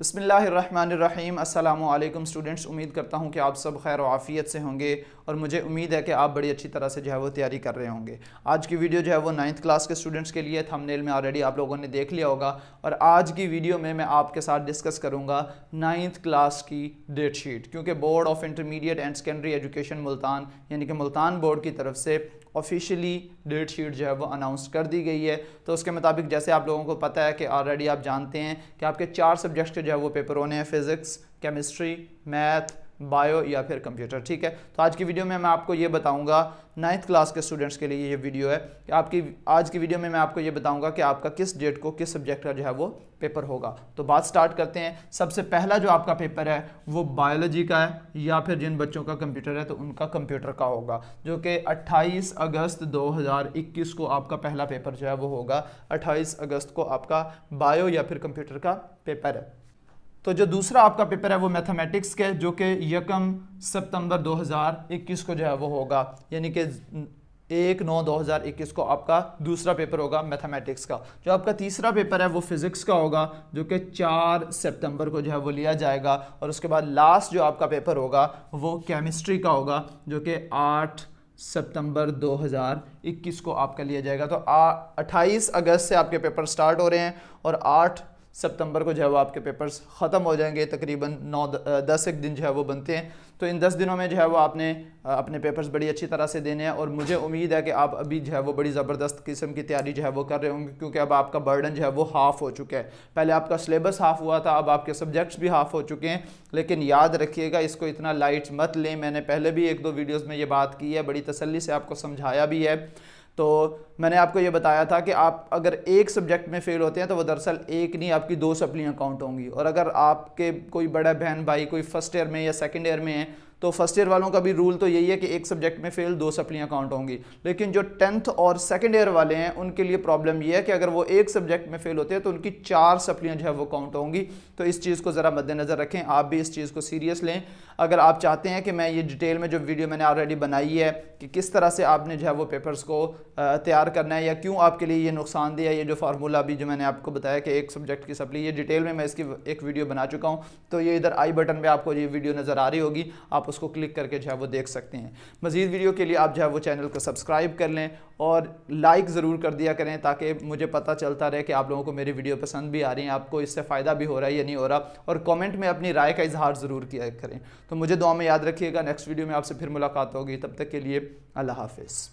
बसमीम् अल्लाम स्टूडेंट्स उम्मीद करता हूँ कि आप सब खैर आफ़ियत से होंगे और मुझे उम्मीद है कि आप बड़ी अच्छी तरह से जो है वो तैयारी कर रहे होंगे आज की वीडियो जो है वो नाइन्थ क्लास के स्टूडेंट्स के लिए थंबनेल में ऑलरेडी आप लोगों ने देख लिया होगा और आज की वीडियो में मैं आपके साथ डिस्कस करूँगा नाइन्थ क्लास की डेट शीट क्योंकि board of intermediate and secondary education Multan यानी कि मुल्तान बोर्ड की तरफ से ऑफिशियली डेट शीट जो है वो अनाउंस कर दी गई है तो उसके मुताबिक जैसे आप लोगों को पता है कि ऑलरेडी आप जानते हैं कि आपके चार सब्जेक्ट्स के जो है वो पेपर होने हैं फिज़िक्स केमिस्ट्री मैथ बायो या फिर कंप्यूटर ठीक है तो आज की वीडियो में मैं आपको ये बताऊंगा नाइन्थ क्लास के स्टूडेंट्स के लिए ये वीडियो है कि आपकी आज की वीडियो में मैं आपको ये बताऊंगा कि आपका किस डेट को किस सब्जेक्ट का जो है वो पेपर होगा तो बात स्टार्ट करते हैं सबसे पहला जो आपका पेपर है वो बायोलॉजी का है या फिर जिन बच्चों का कंप्यूटर है तो उनका कंप्यूटर का होगा जो कि अट्ठाईस अगस्त दो को आपका पहला पेपर जो है वो होगा अट्ठाईस अगस्त को आपका बायो या फिर कंप्यूटर का पेपर है तो जो दूसरा आपका पेपर है वो मैथमेटिक्स के जो कि यकम सितंबर 2021 को जो है वो होगा यानी कि एक नौ दो हज़ार इक्कीस को आपका दूसरा पेपर होगा मैथमेटिक्स का जो आपका तीसरा पेपर है वो फिज़िक्स का होगा जो कि चार सितंबर को जो है वो लिया जाएगा और उसके बाद लास्ट जो आपका पेपर होगा वो केमिस्ट्री का होगा जो कि आठ सितंबर 2021 को आपका लिया जाएगा तो आ, 28 अगस्त से आपके पेपर स्टार्ट हो रहे हैं और आठ सितंबर को जो है वो आपके पेपर्स ख़त्म हो जाएंगे तकरीबन नौ दस एक दिन जो है वो बनते हैं तो इन दस दिनों में जो है वो आपने अपने पेपर्स बड़ी अच्छी तरह से देने हैं और मुझे उम्मीद है कि आप अभी जो है वो बड़ी ज़बरदस्त किस्म की तैयारी जो है वो कर रहे होंगे क्योंकि अब आपका बर्डन जो है वो हाफ़ हो चुका है पहले आपका सिलेबस हाफ़ हुआ था अब आपके सब्जेक्ट्स भी हाफ़ हो चुके हैं लेकिन याद रखिएगा इसको इतना लाइट मत लें मैंने पहले भी एक दो वीडियोज़ में ये बात की है बड़ी तसली से आपको समझाया भी है तो मैंने आपको ये बताया था कि आप अगर एक सब्जेक्ट में फ़ेल होते हैं तो वो दरअसल एक नहीं आपकी दो सप्लियाँ काउंट होंगी और अगर आपके कोई बड़ा बहन भाई कोई फर्स्ट ईयर में या सेकेंड ईयर में है तो फर्स्ट ईयर वालों का भी रूल तो यही है कि एक सब्जेक्ट में फेल दो सप्लियाँ काउंट होंगी लेकिन जो टेंथ और सेकेंड ईयर वाले हैं उनके लिए प्रॉब्लम ये है कि अगर वो एक सब्जेक्ट में फेल होते हैं तो उनकी चार सप्लियाँ जो है वो काउंट होंगी तो इस चीज़ को ज़रा मद्देनज़र रखें आप भी इस चीज़ को सीरियस लें अगर आप चाहते हैं कि मैं ये डिटेल में जो वीडियो मैंने ऑलरेडी बनाई है कि किस तरह से आपने जो है वो पेपर्स को तैयार करना है या क्यों आपके लिए ये नुकसान दिया ये जो फार्मूला भी जो मैंने आपको बताया कि एक सब्जेक्ट की सप्ली ये डिटेल में मैं इसकी एक वीडियो बना चुका हूँ तो ये इधर आई बटन पर आपको ये वीडियो नज़र आ रही होगी आप आप उसको क्लिक करके जो है वो देख सकते हैं मज़ीद वीडियो के लिए आप जो है वो चैनल को सब्सक्राइब कर लें और लाइक ज़रूर कर दिया करें ताकि मुझे पता चलता रहे कि आप लोगों को मेरी वीडियो पसंद भी आ रही है आपको इससे फ़ायदा भी हो रहा है या नहीं हो रहा और कमेंट में अपनी राय का इजहार ज़रूर किया करें तो मुझे दुआ में याद रखिएगा नेक्स्ट वीडियो में आपसे फिर मुलाकात होगी तब तक के लिए अल्लाह हाफिज़